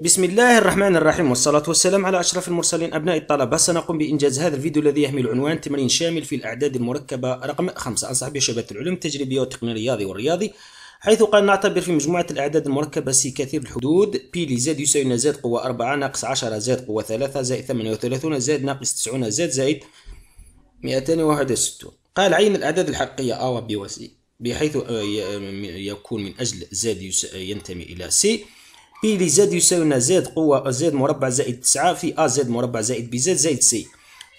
بسم الله الرحمن الرحيم والصلاة والسلام على أشرف المرسلين أبناء الطلبة سنقوم بإنجاز هذا الفيديو الذي يحمل عنوان تمرين شامل في الأعداد المركبة رقم 5 أنصح به شباب العلوم التجريبية والتقنية الرياضي والرياضي حيث قال نعتبر في مجموعة الأعداد المركبة سي كثير الحدود بي لزاد يساوي زاد قوة 4 ناقص 10 زاد قوة 3 زائد 38 زاد ناقص 90 زاد زائد 261 قال عين الأعداد الحقيقية أ و بي و سي بحيث يكون من أجل زاد ينتمي إلى سي بي لي زد يساوي لنا زد قوة زد مربع زائد تسعة في أ زد مربع زائد بي زد زائد سي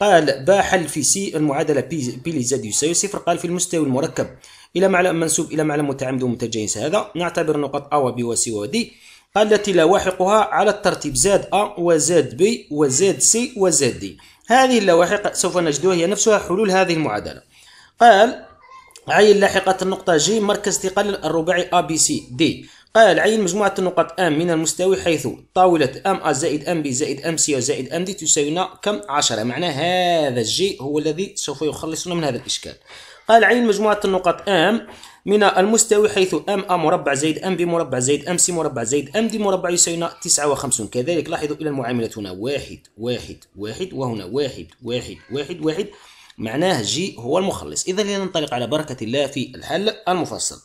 قال با حل في سي المعادلة بي, بي لي زد يساوي صفر قال في المستوي المركب إلى معلم منسوب إلى معلم متعمد ومتجانس هذا نعتبر نقط أ وبي وسي ودي قال التي لواحقها على الترتيب زاد أ وزاد بي وزاد سي وزاد دي هذه اللواحق سوف نجدها هي نفسها حلول هذه المعادلة قال عين لاحقة النقطة جي مركز تقل الرباعي أ بي سي دي قال عين مجموعة النقاط ام من المستوي حيث طاولة ام ا زائد ام بي زائد ام سي زائد ام دي تساوينا كم 10 معناه هذا الجي هو الذي سوف يخلصنا من هذا الإشكال قال عين مجموعة النقاط ام من المستوي حيث ام ا مربع زائد ام بي مربع زائد ام سي مربع زائد ام دي مربع يساوينا 59 كذلك لاحظوا الى المعاملة هنا واحد واحد واحد وهنا واحد واحد واحد واحد معناه جي هو المخلص إذا لننطلق على بركة الله في الحل المفصل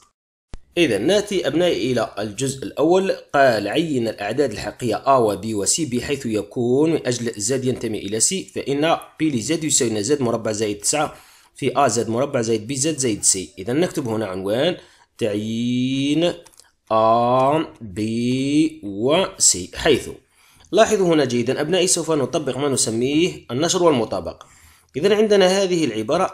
إذا نأتي أبنائي إلى الجزء الأول قال عين الأعداد الحقيقية A و B و C بحيث يكون من أجل زاد ينتمي إلى C فإن P لزاد يساوي زاد مربع زائد 9 في A زاد مربع زائد B زاد زائد C إذا نكتب هنا عنوان تعيين A B و C حيث لاحظوا هنا جيدا أبنائي سوف نطبق ما نسميه النشر والمطابق إذا عندنا هذه العبارة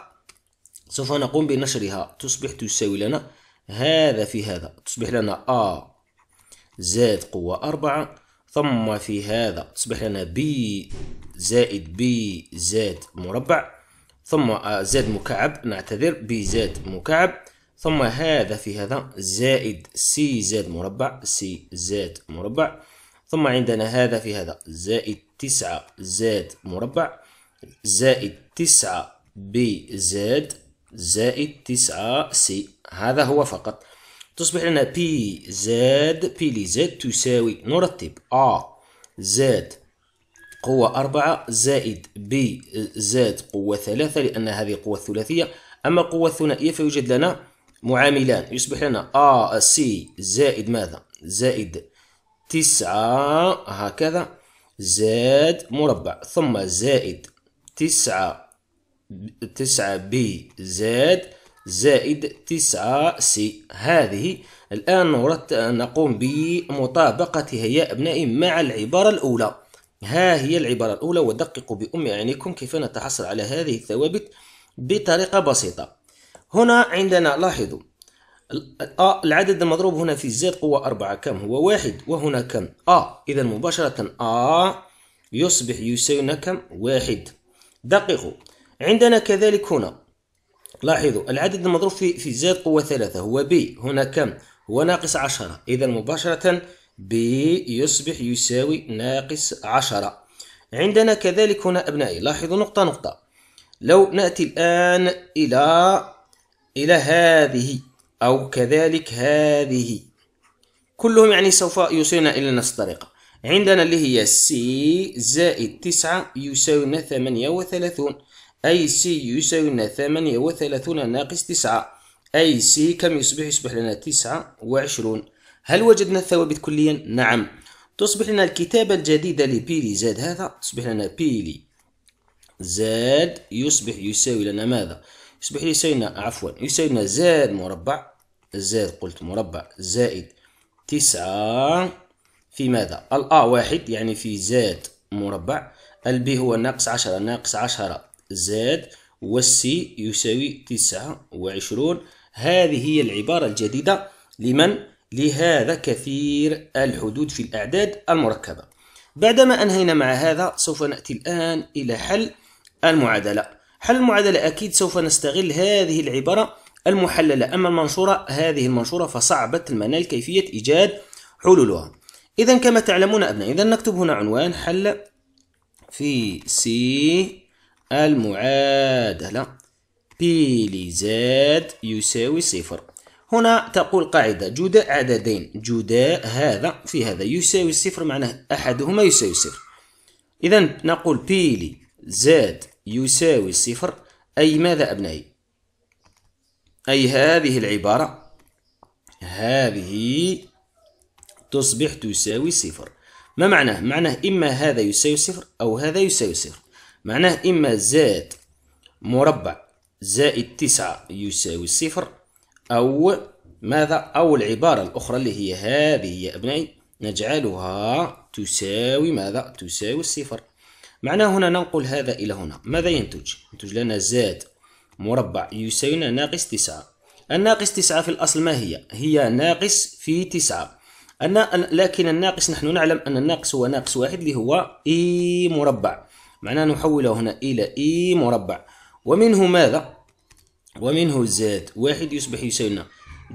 سوف نقوم بنشرها تصبح تساوي لنا هذا في هذا تصبح لنا A زائد قوة أربعة ثم في هذا تصبح لنا B زائد B زائد مربع ثم زائد مكعب نعتذر B زائد مكعب ثم هذا في هذا زائد C زائد مربع C زائد مربع ثم عندنا هذا في هذا زائد تسعة زائد مربع زائد تسعة B زائد تسعة سي هذا هو فقط تصبح لنا بي زاد بي لزاد تساوي نرتب أ زاد قوة أربعة زائد ب زاد قوة ثلاثة لأن هذه قوة ثلاثية أما القوة الثنائية فيوجد لنا معاملان يصبح لنا أ سي زائد ماذا؟ زائد تسعة هكذا زاد مربع ثم زائد تسعة تسعة بي زاد زائد تسعة سي هذه الآن نقوم بمطابقتها يا أبنائي مع العبارة الأولى ها هي العبارة الأولى ودققوا بأم عينيكم كيف نتحصل على هذه الثوابت بطريقة بسيطة هنا عندنا لاحظوا العدد المضروب هنا في زاد قوة أربعة كم هو واحد وهنا كم أ إذا مباشرة أ يصبح يساوي كم واحد دققوا عندنا كذلك هنا لاحظوا العدد المضروب في في زائد قوة ثلاثة هو ب هنا كم؟ هو ناقص عشرة إذا مباشرة ب يصبح يساوي ناقص عشرة عندنا كذلك هنا أبنائي لاحظوا نقطة نقطة لو نأتي الآن إلى إلى هذه أو كذلك هذه كلهم يعني سوف يوصلنا إلى نفس الطريقة عندنا اللي هي سي زائد تسعة يساوي ثمانية وثلاثون أي سي يساوي لنا ثمانية وثلاثون ناقص تسعة أي سي كم يصبح يصبح لنا تسعة وعشرون هل وجدنا الثوابت كليا؟ نعم تصبح لنا الكتابة الجديدة لبيلي زاد هذا تصبح لنا بيلي زاد يصبح يساوي لنا ماذا؟ يصبح يساوي لنا عفوا يساوي لنا زاد مربع زاد قلت مربع زائد تسعة في ماذا؟ الأ واحد يعني في زاد مربع البي هو ناقص عشرة ناقص عشرة زاد والسي يساوي تسعة وعشرون هذه هي العبارة الجديدة لمن لهذا كثير الحدود في الأعداد المركبة بعدما أنهينا مع هذا سوف نأتي الآن إلى حل المعادلة حل المعادلة أكيد سوف نستغل هذه العبارة المحللة أما المنشورة هذه المنشورة فصعبة المنال كيفية إيجاد حلولها إذا كما تعلمون أبناء إذا نكتب هنا عنوان حل في سي المعادلة بي لزاد يساوي صفر هنا تقول قاعدة جداء عددين جداء هذا في هذا يساوي الصفر معناه أحدهما يساوي صفر إذا نقول بي زاد يساوي صفر أي ماذا أبنائي أي هذه العبارة هذه تصبح تساوي صفر ما معناه؟ معناه إما هذا يساوي صفر أو هذا يساوي صفر معناه إما زائد مربع زائد تسعة يساوي صفر أو ماذا أو العبارة الأخرى اللي هي هذه يا أبنائي نجعلها تساوي ماذا تساوي الصفر معناه هنا ننقل هذا إلى هنا ماذا ينتج ينتج لنا زائد مربع يساوي ناقص تسعة الناقص تسعة في الأصل ما هي هي ناقص في تسعة أن لكن الناقص نحن نعلم أن الناقص هو ناقص واحد اللي هو إي مربع معناه نحوله هنا إلى إي مربع ومنه ماذا؟ ومنه زاد واحد يصبح يساوي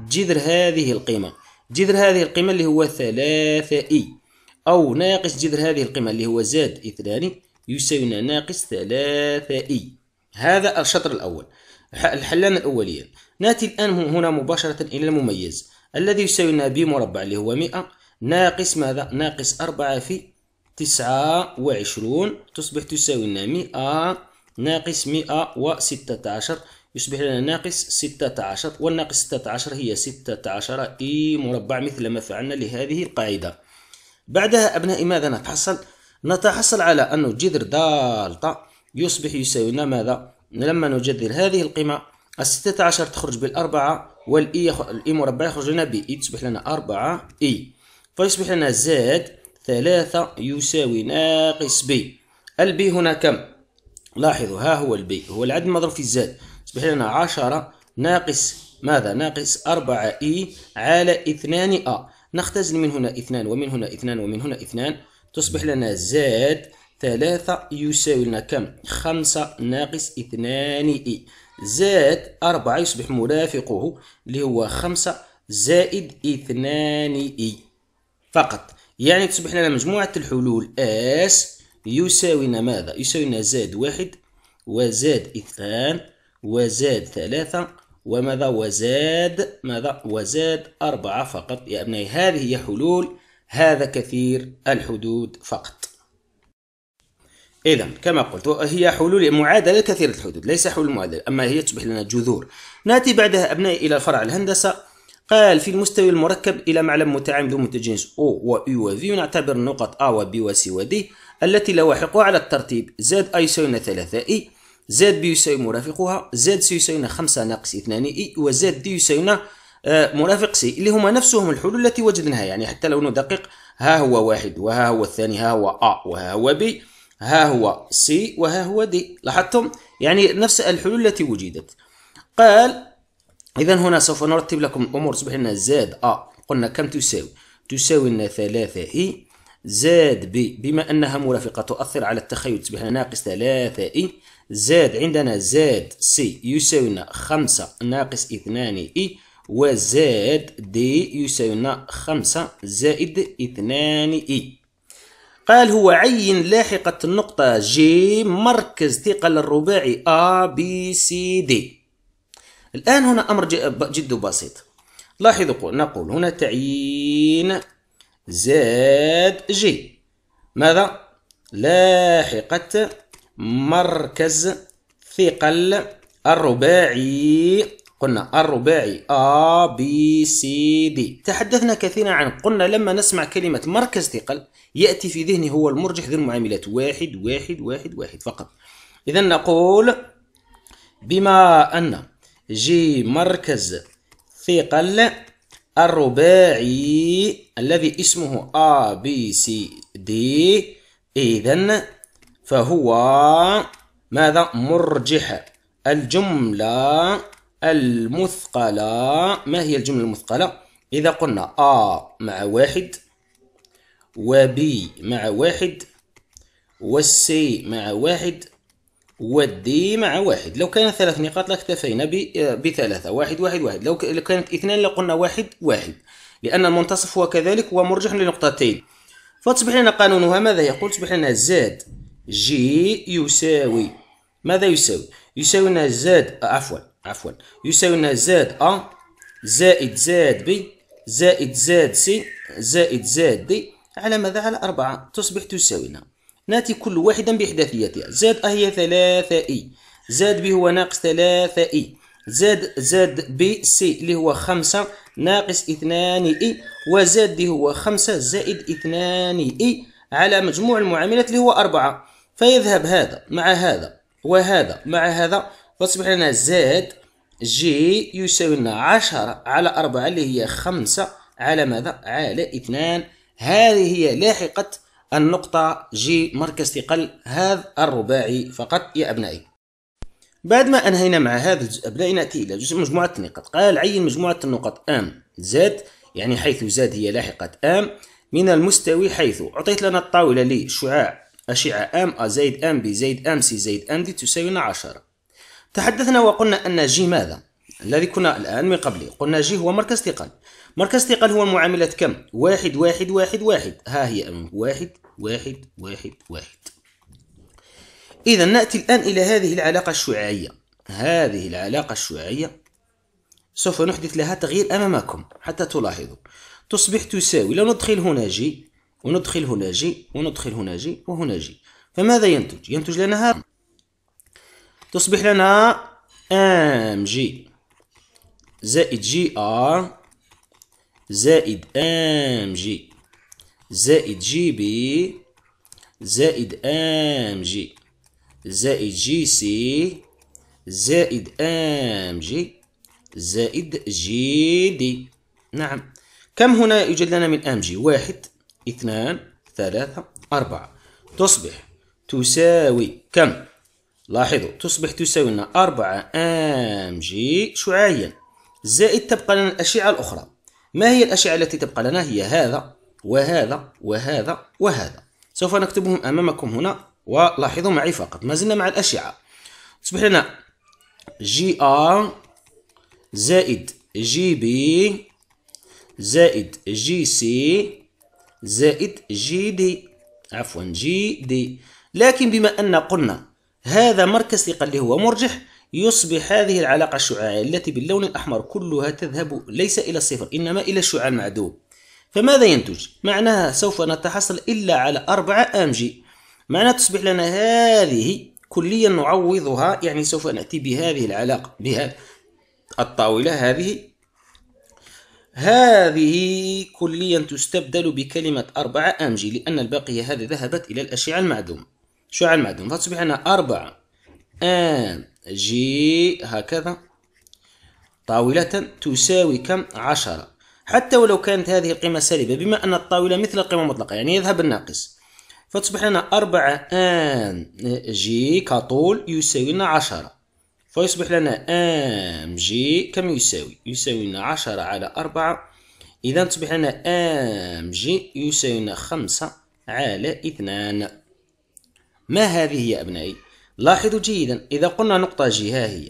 جذر هذه القيمة جذر هذه القيمة اللي هو ثلاثة إي أو ناقص جذر هذه القيمة اللي هو زاد اثنان يساوينا ناقص ثلاثة إي هذا الشطر الأول الحلان الأوليان نأتي الآن هنا مباشرة إلى المميز الذي يساوينا ب مربع اللي هو 100 ناقص ماذا؟ ناقص أربعة في تسعة وعشرون تصبح تساوي لنا مئة ناقص مئة وستة عشر يصبح لنا ناقص ستة عشر والناقص ستة عشر هي ستة عشر إي مربع مثل ما فعلنا لهذه القاعدة بعدها أبنائي ماذا نتحصل؟ نتحصل على أن جذر دالتا يصبح يساوي لنا ماذا؟ لما نجذر هذه القيمة الستة عشر تخرج بالأربعة والإي يخ... مربع يخرج لنا بإي تصبح لنا أربعة إي فيصبح لنا زاد ثلاثة يساوي ناقص بي البي هنا كم لاحظوا ها هو البي هو العدد المضروب في الزاد يصبح لنا عشرة ناقص ماذا ناقص أربعة إي e على اثنان أ نختزل من هنا اثنان ومن هنا اثنان ومن هنا اثنان تصبح لنا زاد ثلاثة يساوي لنا كم خمسة ناقص اثنان إي e. زاد أربعة يصبح مرافقه اللي هو خمسة زائد اثنان إي e. فقط يعني تصبح لنا مجموعة الحلول S يساوينا ماذا؟ يساوينا زاد واحد وزاد اثنان وزاد ثلاثة وماذا وزاد ماذا وزاد أربعة فقط يا أبنائي هذه هي حلول هذا كثير الحدود فقط إذا كما قلت هي حلول معادلة كثيرة الحدود ليس حلول معادلة أما هي تصبح لنا جذور نأتي بعدها أبنائي إلى فرع الهندسة قال في المستوي المركب إلى معلم متعامد متجنس O و U و V نعتبر النقط A و B و C و D التي لواحقها على الترتيب Z A يساوينا 3 E Z B يساوي مرافقها Z C يساوينا 5 ناقص 2 E و Z D يساوينا آه، مرافق سي اللي هما نفسهم الحلول التي وجدناها يعني حتى لو ندقق ها هو واحد وها هو الثاني ها هو أ وها هو بي ها هو سي وها هو D لاحظتم يعني نفس الحلول التي وجدت قال إذا هنا سوف نرتب لكم الأمور تصبح لنا زاد أ قلنا كم تساوي تساوي لنا ثلاثة إي زاد ب بما أنها مرافقة تؤثر على التخيل تصبح لنا ناقص ثلاثة إي زاد عندنا زاد سي يساوي لنا خمسة ناقص اثنان إي وزاد دي يساوي لنا خمسة زائد اثنان إي قال هو عين لاحقة النقطة جي مركز ثقل الرباعي أ بي سي دي الآن هنا أمر جد بسيط لاحظوا نقول هنا تعيين زاد جي ماذا لاحقة مركز ثقل الرباعي قلنا الرباعي A B C D تحدثنا كثيرا عن قلنا لما نسمع كلمة مركز ثقل يأتي في ذهني هو المرجح ذو المعاملات واحد واحد واحد واحد فقط إذا نقول بما أن جي مركز ثقل الرباعي الذي اسمه A B C D إذا فهو ماذا مرجح الجملة المثقلة ما هي الجملة المثقلة إذا قلنا A مع واحد و B مع واحد و C مع واحد ودي مع واحد لو كان ثلاث نقاط لاكتفينا بثلاثة واحد واحد واحد لو كانت اثنان لقلنا واحد واحد لأن المنتصف هو كذلك هو مرجح لنقطتين فتصبح لنا قانونها ماذا يقول تصبح لنا زاد جي يساوي ماذا يساوي يساوي لنا زاد آه، عفوا عفوا يساوي لنا زاد أ آه، زائد زاد بي زائد زاد سي زائد زاد دي على ماذا على أربعة تصبح تساوينا ناتي كل واحدا بإحداثيتها زاد أ هي ثلاثة إي زاد ب هو ناقص ثلاثة إي زاد زاد بي سي اللي هو خمسة ناقص اثنان إي وزاد دي هو خمسة زائد اثنان إي على مجموع المعاملات اللي هو أربعة فيذهب هذا مع هذا وهذا مع هذا فاصبح لنا زاد جي يساوي لنا عشرة على أربعة اللي هي خمسة على ماذا؟ على اثنان هذه هي لاحقة النقطة جي مركز ثقل هذا الرباعي فقط يا أبنائي بعد ما أنهينا مع هذا الجزء أبنائي نأتي إلى جزء مجموعة النقاط قال عين مجموعة النقط آم زاد يعني حيث زاد هي لاحقة آم من المستوي حيث أعطيت لنا الطاولة لشعاع أشعة آم أ زائد آم بي زائد آم سي زائد آم دي تساوينا عشرة تحدثنا وقلنا أن جي ماذا؟ الذي كنا الآن من قبل قلنا جي هو مركز ثقل مركز ثقل هو معاملة كم واحد واحد واحد واحد ها هي أمامك واحد واحد واحد واحد إذا نأتي الآن إلى هذه العلاقة الشعاعية هذه العلاقة الشعاعية سوف نحدث لها تغيير أمامكم حتى تلاحظوا تصبح تساوي لو ندخل هنا جي وندخل هنا جي وندخل هنا جي وهنا جي فماذا ينتج؟ ينتج لنا هذا تصبح لنا ام جي زائد جي ار زائد ام جي زائد جي بي زائد ام جي زائد جي سي زائد ام جي زائد جي دي نعم كم هنا يوجد لنا من ام جي واحد اثنان ثلاثة أربعة تصبح تساوي كم لاحظوا تصبح تساوي لنا أربعة ام جي شعاعيا زائد تبقى لنا الأشعة الأخرى ما هي الأشعة التي تبقى لنا هي هذا وهذا وهذا وهذا سوف نكتبهم أمامكم هنا ولاحظوا معي فقط ما زلنا مع الأشعة تصبح لنا جي آر زائد جي بي زائد جي سي زائد جي دي عفوا جي دي لكن بما أن قلنا هذا مركز ثقل اللي هو مرجح يصبح هذه العلاقة الشعاعية التي باللون الأحمر كلها تذهب ليس إلى الصفر إنما إلى الشعاع المعدوم فماذا ينتج؟ معناها سوف نتحصل إلا على أربعة أمجي معناها تصبح لنا هذه كليا نعوضها يعني سوف نأتي بهذه العلاقة بها الطاولة هذه هذه كليا تستبدل بكلمة أربعة أمجي لأن الباقية هذه ذهبت إلى الأشعة المعدومة شعاع المعدوم فتصبح لنا أربعة أم جي هكذا طاولة تساوي كم عشرة حتى ولو كانت هذه القيمة سالبة بما أن الطاولة مثل القيمة المطلقة يعني يذهب الناقص فتصبح لنا أربعة أن جي كطول يساوي لنا عشرة فيصبح لنا أم جي كم يساوي؟ يساوي لنا عشرة على أربعة إذا تصبح لنا أم جي يساوي لنا خمسة على اثنان ما هذه يا أبنائي؟ لاحظوا جيدا إذا قلنا نقطة جي ها هي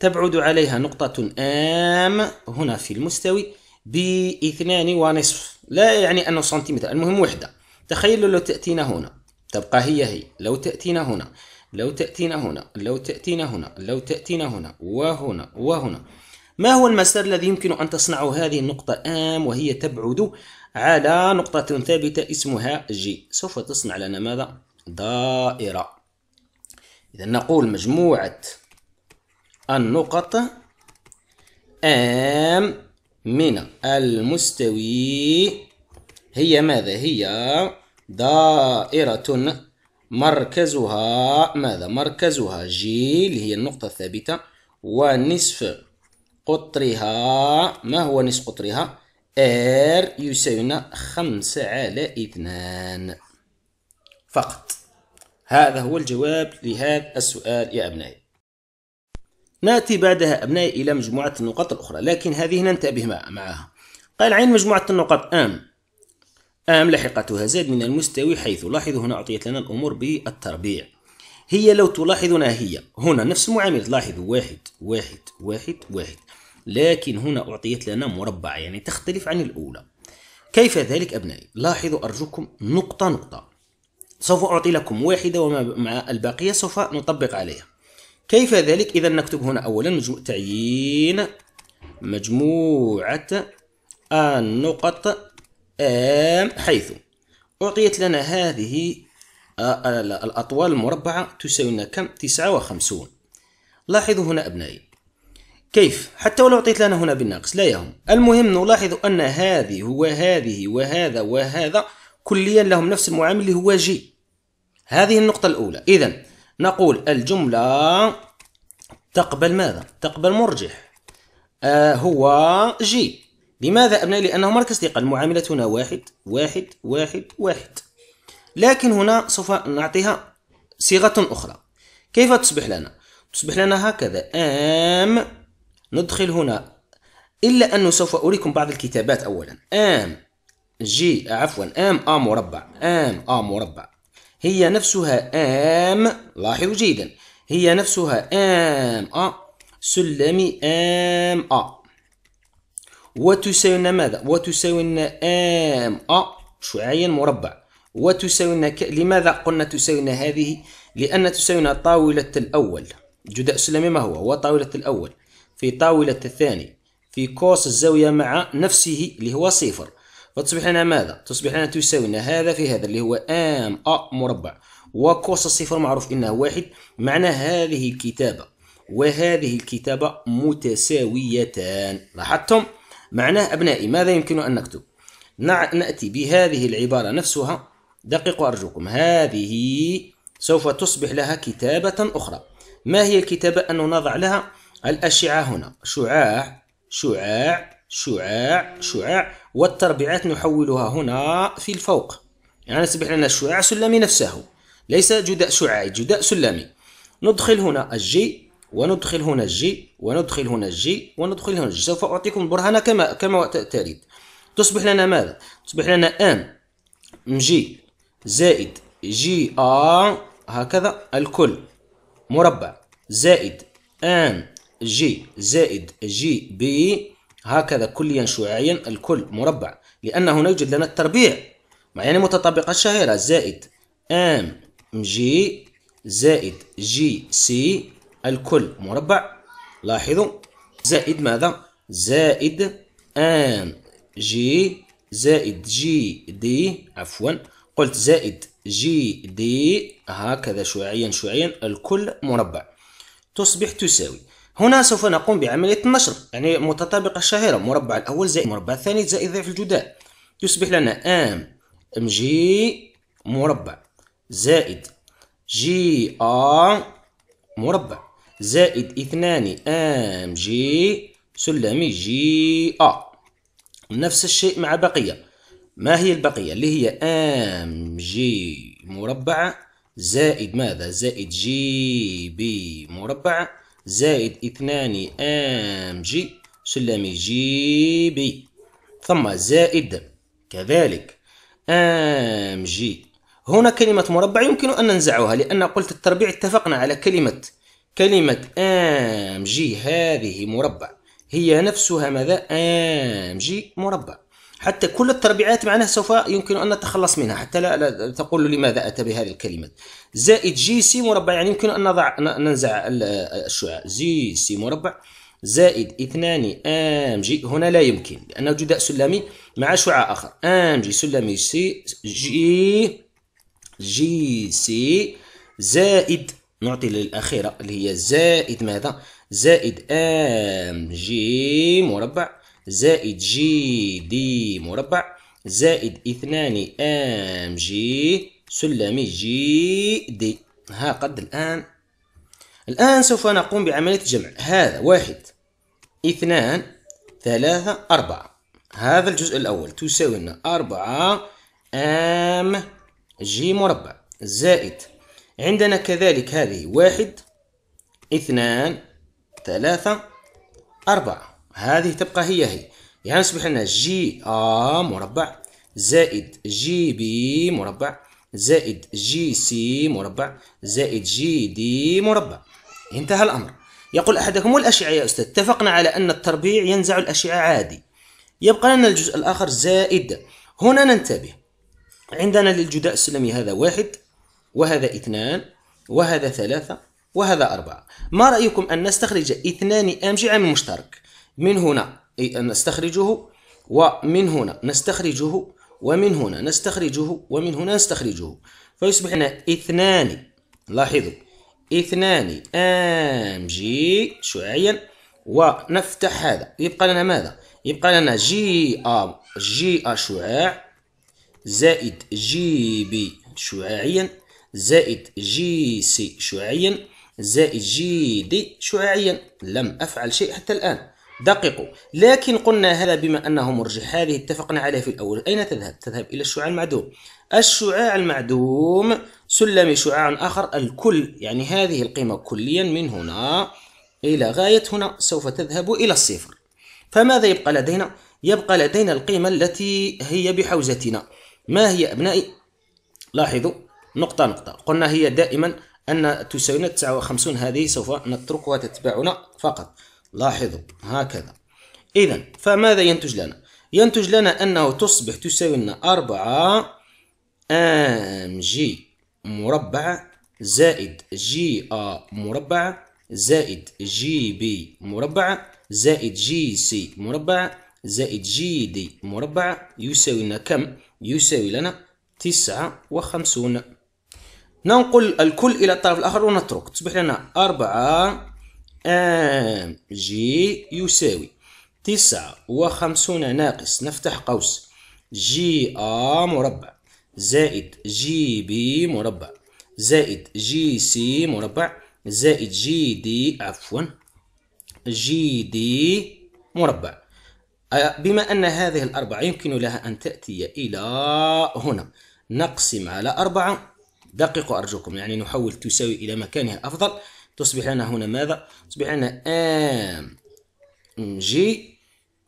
تبعد عليها نقطة آم هنا في المستوي باثنان ونصف لا يعني أنه سنتيمتر المهم وحدة تخيلوا لو تأتينا هنا تبقى هي هي لو تأتينا هنا لو تأتينا هنا لو تأتينا هنا لو تأتينا هنا وهنا وهنا ما هو المسار الذي يمكن أن تصنع هذه النقطة آم وهي تبعد على نقطة ثابتة اسمها جي سوف تصنع لنا ماذا؟ دائرة إذا نقول مجموعة النقط أم من المستوي هي ماذا؟ هي دائرة مركزها ماذا؟ مركزها جي اللي هي النقطة الثابتة ونصف قطرها ما هو نصف قطرها؟ R يساوي خمسة على اثنان فقط هذا هو الجواب لهذا السؤال يا أبنائي نأتي بعدها أبنائي إلى مجموعة النقاط الأخرى لكن هذه ننتبه معها قال عين مجموعة النقاط آم آم لحقتها زاد من المستوي حيث لاحظوا هنا أعطيت لنا الأمور بالتربيع هي لو تلاحظنا هي هنا نفس المعامل لاحظوا واحد واحد واحد واحد لكن هنا أعطيت لنا مربع يعني تختلف عن الأولى كيف ذلك أبنائي لاحظوا أرجوكم نقطة نقطة سوف أعطي لكم واحدة ومع الباقية سوف نطبق عليها كيف ذلك؟ إذا نكتب هنا أولا مجموعة تعيين مجموعة النقط آم حيث أعطيت لنا هذه آه، الأطوال المربعة تساوي لنا كم؟ 59 لاحظوا هنا أبنائي كيف؟ حتى ولو أعطيت لنا هنا بالناقص لا يهم المهم نلاحظ أن هذه وهذه وهذا وهذا كليا لهم نفس المعامل اللي هو جي هذه النقطة الأولى إذا نقول الجملة تقبل ماذا؟ تقبل مرجح آه هو جي لماذا أبنائي؟ لأنه مركز ثقة المعاملة هنا واحد واحد واحد واحد لكن هنا سوف نعطيها صيغة أخرى كيف تصبح لنا؟ تصبح لنا هكذا آم ندخل هنا إلا أنه سوف أريكم بعض الكتابات أولا آم جي عفوا ام ا مربع ام ا مربع هي نفسها ام لاحظوا جيدا هي نفسها ام ا سلمي ام ا وتساوي ماذا وتساوي ام ا شعاعيا مربع وتساوي ك... لماذا قلنا تساوي هذه لأن تساوي طاولة الأول جداء سلمي ما هو هو طاولة الأول في طاولة الثاني في قوس الزاوية مع نفسه اللي هو صفر فتصبح لنا ماذا؟ تصبح لنا تساوي لنا هذا في هذا اللي هو ام أ مربع وكوس الصفر معروف أنه واحد معنى هذه الكتابة وهذه الكتابة متساويتان لاحظتم؟ معناه أبنائي ماذا يمكن أن نكتب؟ نأتي بهذه العبارة نفسها دققوا أرجوكم هذه سوف تصبح لها كتابة أخرى ما هي الكتابة أن نضع لها الأشعة هنا شعاع شعاع شعاع شعاع والتربيعات نحولها هنا في الفوق يعني يصبح لنا الشعاع سلمي نفسه ليس جداء شعاعي جداء سلمي ندخل هنا الجي وندخل هنا الجي وندخل هنا الجي وندخل هنا الجي سوف أعطيكم البرهان كما كما تريد تصبح لنا ماذا؟ تصبح لنا ان جي زائد جي ا هكذا الكل مربع زائد ان جي زائد جي بي هكذا كليا شعاعيا الكل مربع لأنه هنا يوجد لنا التربيع يعني متطابقة شهيرة زائد ام جي زائد جي سي الكل مربع لاحظوا زائد ماذا زائد ام جي زائد جي دي عفوا قلت زائد جي دي هكذا شعاعيا شعاعيا الكل مربع تصبح تساوي هنا سوف نقوم بعملية النشر يعني متطابقة الشهيرة مربع الأول زائد مربع الثاني زائد ضعف الجداء يصبح لنا ام ام جي مربع زائد جي آ مربع زائد اثنان ام جي سلمي جي آ نفس الشيء مع بقية ما هي البقية اللي هي ام جي مربع زائد ماذا زائد جي بي مربع زائد اثنان ام جي سلم جي بي ثم زائد كذلك ام جي هنا كلمة مربع يمكن أن ننزعها لأن قلت التربيع اتفقنا على كلمة كلمة ام جي هذه مربع هي نفسها ماذا ام جي مربع حتى كل التربيعات معناه سوف يمكن أن نتخلص منها حتى لا, لا تقول لماذا أتى بهذه الكلمة زائد جي سي مربع يعني يمكن أن نضع ننزع الشعاع جي سي مربع زائد اثنان ام جي هنا لا يمكن لأنه جداء سلمي مع شعاع آخر ام جي سلمي سي جي جي سي زائد نعطي للأخيرة اللي هي زائد ماذا زائد ام جي مربع زائد جي دي مربع زائد اثنان ام جي سلم جي دي ها قد الآن الآن سوف نقوم بعملية الجمع هذا واحد اثنان ثلاثة أربعة هذا الجزء الأول تساوي لنا أربعة أم جي مربع زائد عندنا كذلك هذه واحد اثنان ثلاثة أربعة هذه تبقى هي هي يعني اصبح لنا جي ا مربع زائد جي بي مربع زائد جي سي مربع زائد جي دي مربع انتهى الأمر يقول أحدكم الاشعه يا أستاذ اتفقنا على أن التربيع ينزع الأشعة عادي يبقى لنا الجزء الآخر زائد هنا ننتبه عندنا للجداء السلمي هذا واحد وهذا اثنان وهذا ثلاثة وهذا أربعة ما رأيكم أن نستخرج اثنان أمجعة من مشترك من هنا نستخرجه ومن هنا نستخرجه ومن هنا نستخرجه ومن هنا نستخرجه فيصبح لنا اثنان لاحظوا اثنان ام جي شعاعيا ونفتح هذا يبقى لنا ماذا يبقى لنا جي ا جي ا شعاع زائد جي بي شعاعيا زائد جي سي شعاعيا زائد جي دي شعاعيا لم افعل شيء حتى الان دققوا لكن قلنا هذا بما أنه مرجح هذه اتفقنا عليه في الأول أين تذهب؟ تذهب إلى الشعاع المعدوم الشعاع المعدوم سلم شعاع آخر الكل يعني هذه القيمة كليا من هنا إلى غاية هنا سوف تذهب إلى الصفر فماذا يبقى لدينا؟ يبقى لدينا القيمة التي هي بحوزتنا ما هي أبنائي؟ لاحظوا نقطة نقطة قلنا هي دائما أن تساوينا 59 هذه سوف نتركها تتبعنا فقط لاحظوا هكذا إذا فماذا ينتج لنا؟ ينتج لنا أنه تصبح تساوي لنا 4 أم جي مربع زائد جي آ مربع زائد جي بي مربع زائد جي سي مربع زائد جي دي مربع يساوي لنا كم؟ يساوي لنا 59 ننقل الكل إلى الطرف الآخر ونترك تصبح لنا 4 ام جي يساوي تسعة وخمسون ناقص نفتح قوس جي آ مربع زائد جي بي مربع زائد جي سي مربع زائد جي دي عفوا جي دي مربع آه، بما أن هذه الأربعة يمكن لها أن تأتي إلى هنا نقسم على أربعة دققوا أرجوكم يعني نحول تساوي إلى مكانها أفضل تصبح لنا هنا ماذا؟ تصبح لنا ام جي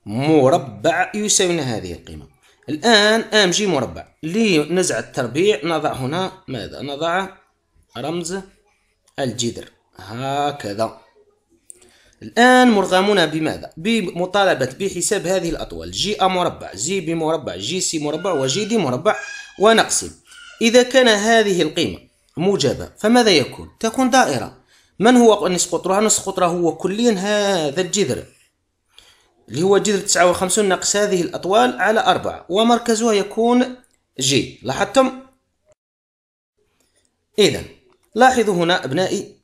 مربع يساوينا هذه القيمة الآن ام جي مربع لنزع التربيع نضع هنا ماذا؟ نضع رمز الجذر هكذا الآن مرغمون بماذا؟ بمطالبة بحساب هذه الأطوال جي أ مربع جي ب مربع جي سي مربع وجي دي مربع ونقسم إذا كان هذه القيمة موجبة فماذا يكون؟ تكون دائرة من هو أنس قطرها أنس قطرها هو كليا هذا الجذر اللي هو جذر 59 ناقص هذه الأطوال على أربعة ومركزها يكون جي لاحظتم إذا لاحظوا هنا أبنائي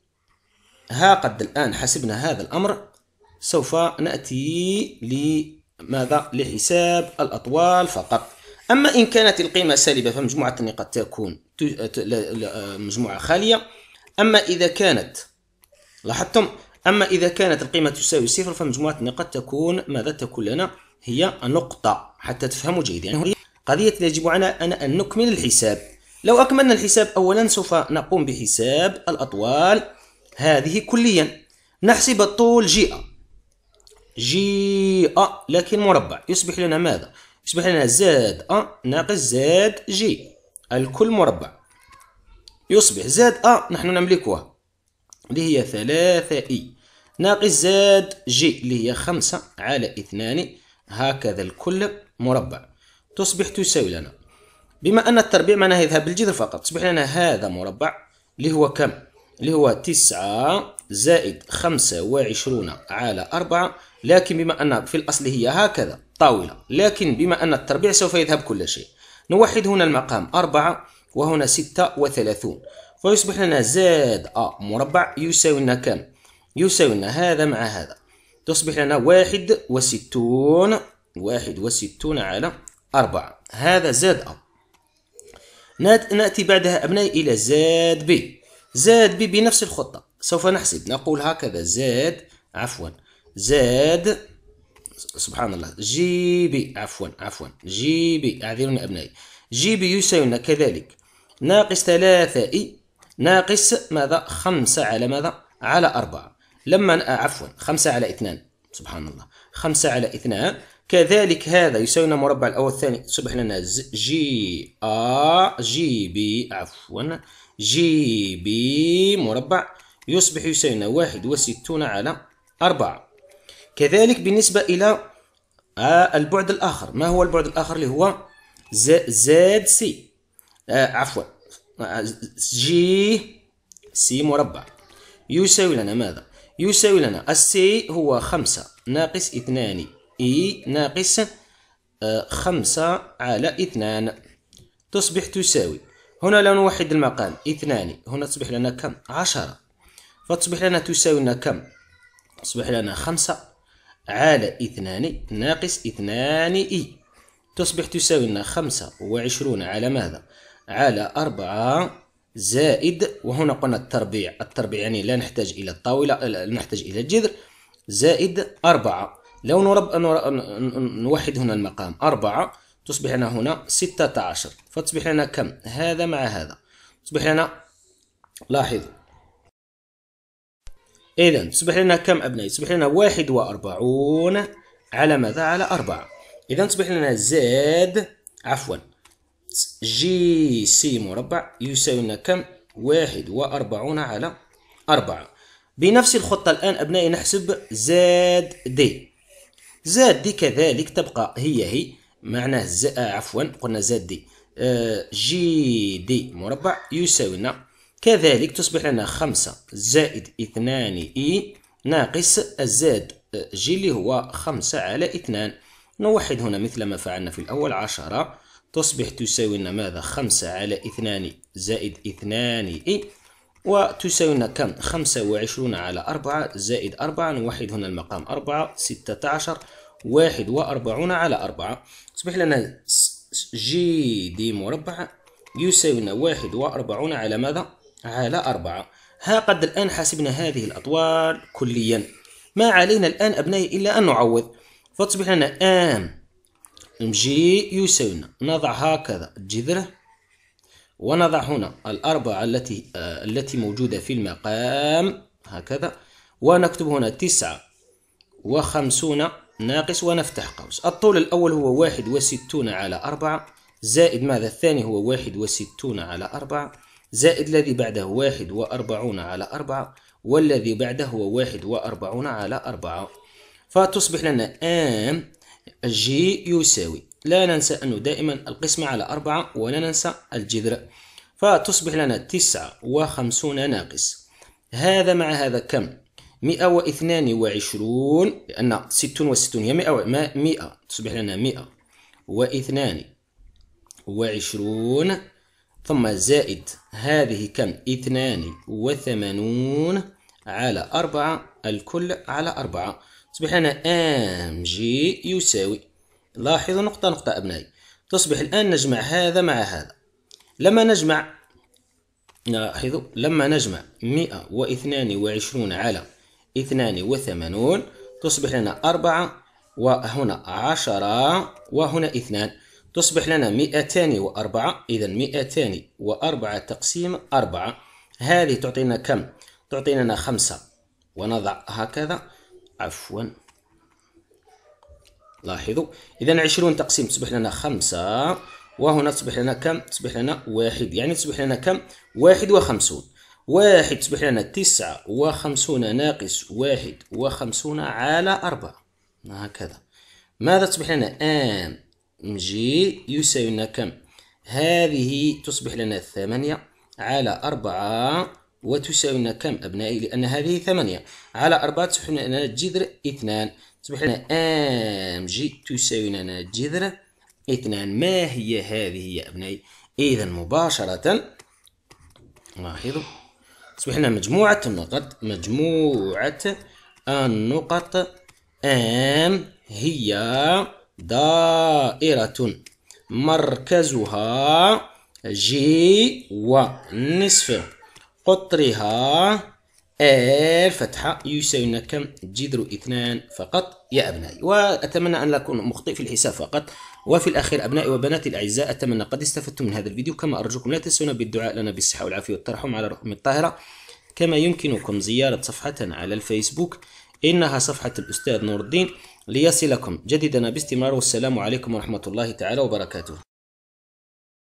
ها قد الآن حسبنا هذا الأمر سوف نأتي لماذا لحساب الأطوال فقط أما إن كانت القيمة سالبة فمجموعة النقاط تكون مجموعة خالية أما إذا كانت لاحظتم أما إذا كانت القيمة تساوي صفر فمجموعة النقاط تكون ماذا تكون لنا هي نقطة حتى تفهموا جيدا يعني قضية يجب علينا أن نكمل الحساب لو أكملنا الحساب أولا سوف نقوم بحساب الأطوال هذه كليا نحسب الطول جي ا جي ا لكن مربع يصبح لنا ماذا؟ يصبح لنا زاد أ ناقص زاد جي الكل مربع يصبح زاد أ نحن نملكها اللي هي ثلاثة إي ناقص زاد جي اللي هي خمسة على اثنان هكذا الكل مربع تصبح تساوي لنا بما أن التربيع معناه يذهب بالجذر فقط تصبح لنا هذا مربع اللي هو كم؟ اللي هو تسعة زائد خمسة وعشرون على أربعة لكن بما أن في الأصل هي هكذا طاولة لكن بما أن التربيع سوف يذهب كل شيء نوحد هنا المقام أربعة وهنا ستة وثلاثون فيصبح لنا زاد أ مربع يساوي لنا كم يساوي لنا هذا مع هذا تصبح لنا واحد وستون واحد وستون على أربعة هذا زاد أ نأتي بعدها أبنائي إلى زاد بي زاد بي بنفس الخطة سوف نحسب نقول هكذا زاد عفوا زاد سبحان الله جي بي عفوا عفوا جي بي أعذروني أبنائي جي بي يساوي لنا كذلك ناقص ثلاثة إي ناقص ماذا خمسة على ماذا على أربعة لما آه، عفوا خمسة على اثنان سبحان الله خمسة على اثنان كذلك هذا يساوي لنا مربع الأول الثاني تصبح لنا جي آ جي بي عفوا جي بي مربع يصبح يساوي لنا واحد وستون على أربعة كذلك بالنسبة إلى آه، البعد الآخر ما هو البعد الآخر اللي هو زاد سي آه، عفوا جي سي مربع يساوي لنا ماذا؟ يساوي لنا السي هو خمسة ناقص اثنان اي ناقص آه، خمسة على اثنان تصبح تساوي هنا لو نوحد المقام اثنان هنا تصبح لنا كم؟ عشرة فتصبح لنا تساوي لنا كم؟ تصبح لنا خمسة على اثنان ناقص اثنان اي تصبح تساوي لنا خمسة وعشرون على ماذا؟ على أربعة زائد وهنا قلنا التربيع التربيع يعني لا نحتاج إلى الطاولة لا نحتاج إلى الجذر زائد أربعة لو نرب نوحد هنا المقام أربعة تصبح لنا هنا ستة عشر فتصبح لنا كم هذا مع هذا تصبح لنا لاحظوا إذا تصبح لنا كم أبنائي تصبح لنا واحد وأربعون على ماذا على أربعة إذا تصبح لنا زاد عفوا جي سي مربع يساوي لنا كم واحد وأربعون على أربعة بنفس الخطة الآن أبنائي نحسب زاد دي زاد دي كذلك تبقى هي هي معناه آه، عفوا قلنا زاد دي جي دي مربع يساوي لنا كذلك تصبح لنا خمسة زائد اثنان اي e ناقص الزاد جي آه، اللي هو خمسة على اثنان نوحد هنا مثل ما فعلنا في الأول عشرة تصبح تساوي لنا ماذا خمسة على اثنان زائد اثنان اي وتساوي لنا كم خمسة وعشرون على أربعة زائد أربعة نوحد هنا المقام أربعة ستة عشر واحد وأربعون على أربعة تصبح لنا جي دي مربع يساوي لنا واحد وأربعون على ماذا على أربعة ها قد الآن حسبنا هذه الأطوال كليا ما علينا الآن أبنائي إلا أن نعوض فتصبح لنا آم جي يساوينا نضع هكذا الجذر ونضع هنا الأربعة التي آه التي موجودة في المقام هكذا ونكتب هنا تسعة وخمسون ناقص ونفتح قوس الطول الأول هو واحد وستون على أربعة زائد ماذا الثاني هو واحد وستون على أربعة زائد الذي بعده واحد وأربعون على أربعة والذي بعده هو واحد وأربعون على أربعة فتصبح لنا ام جي يساوي لا ننسى أنه دائما القسمة على أربعة ولا ننسى الجذر فتصبح لنا تسعة وخمسون ناقص هذا مع هذا كم؟ مئة واثنان وعشرون لأن ستون وستون هي مئة مئة تصبح لنا مئة واثنان وعشرون ثم زائد هذه كم؟ اثنان وثمانون على أربعة الكل على أربعة تصبح لنا ام جي يساوي لاحظوا نقطة نقطة أبنائي تصبح الآن نجمع هذا مع هذا لما نجمع لاحظوا لما نجمع مئة واثنان وعشرون على اثنان وثمانون تصبح لنا أربعة وهنا عشرة وهنا اثنان تصبح لنا مئتان وأربعة إذا مئتان وأربعة تقسيم أربعة هذه تعطينا كم؟ تعطينا خمسة ونضع هكذا عفوا لاحظوا إذا 20 تقسيم تصبح لنا خمسة وهنا تصبح لنا كم؟ تصبح لنا واحد يعني تصبح لنا كم؟ واحد وخمسون واحد تصبح لنا تسعة وخمسون ناقص واحد وخمسون على أربعة هكذا ماذا تصبح لنا آن جي يساوي لنا كم هذه تصبح لنا ثمانية على أربعة وتساوينا كم أبنائي لأن هذه ثمانية على أربعة تصبح لنا جذر اثنان تصبح لنا أم جي تساوي لنا جذر اثنان ما هي هذه يا أبنائي إذا مباشرة لاحظوا تصبح لنا مجموعة النقط مجموعة النقط أم هي دائرة مركزها جي ونصف قطرها الفتحة يساوي كم جذر اثنان فقط يا أبنائي وأتمنى أن لا أكون مخطئ في الحساب فقط وفي الأخير أبنائي وبناتي الأعزاء أتمنى قد استفدتم من هذا الفيديو كما أرجوكم لا تنسونا بالدعاء لنا بالصحة والعافية والترحم على رقم الطاهرة كما يمكنكم زيارة صفحتنا على الفيسبوك إنها صفحة الأستاذ نور الدين ليصلكم جديدنا باستمرار والسلام عليكم ورحمة الله تعالى وبركاته